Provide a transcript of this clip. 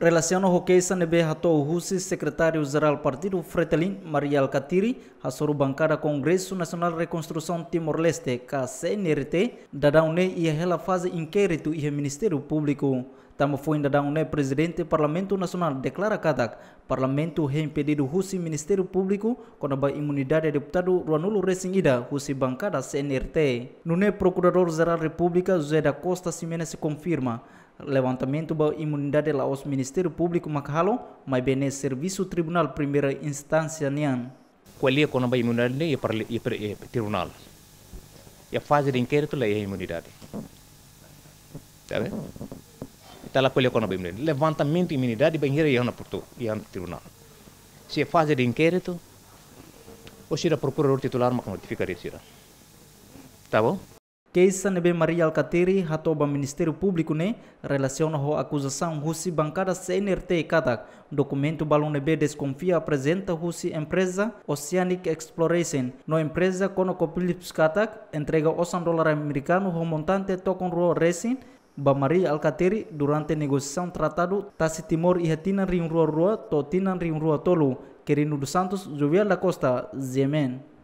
Relaciono que ebe hatou husi secretário-geral partido Fretelin Maria Katiri hasoru bancada Congresso Nacional Reconstrução Timor-Leste KCNRT dadaune ia hela fase inquérito ia Ministério Público. Tamo foi dadaune presidente Parlamento Nacional declara katak Parlamento reimpedido husi Ministério Público a imunidade deputado Ruanulo Resingida husi bancada CNRT. Nune Procurador-Geral República José da Costa Simenes confirma levantamento da imunidade laos Ministério Público Macalo, mas bem Serviço Tribunal Primeira Instância Nian. Qual é a imunidade e para o tribunal? E fase de inquérito é a imunidade. Tá bem? Está lá qual é a imunidade. Levantamento de imunidade bem e a tribunal. Se é fase de inquérito, o oh senhor procurador titular notificaria. Tá bom? Kaisa nebe Maria Alcatiri hatoba Ministério Público ne relaciona ho acusação russe bancada CNRT Katak. Documento balon nebe desconfia apresenta russe empresa Oceanic Exploration. No empresa Konokopilips Katak entrega 8 dolar americano ho montante tokon ro resin ba Maria Alcatiri durante negociação tratado tasi Timor e Tinan Rio Rua Rua to Tinan Rio Rua Tolu. Kerinu dos Santos, da Costa, Zemen.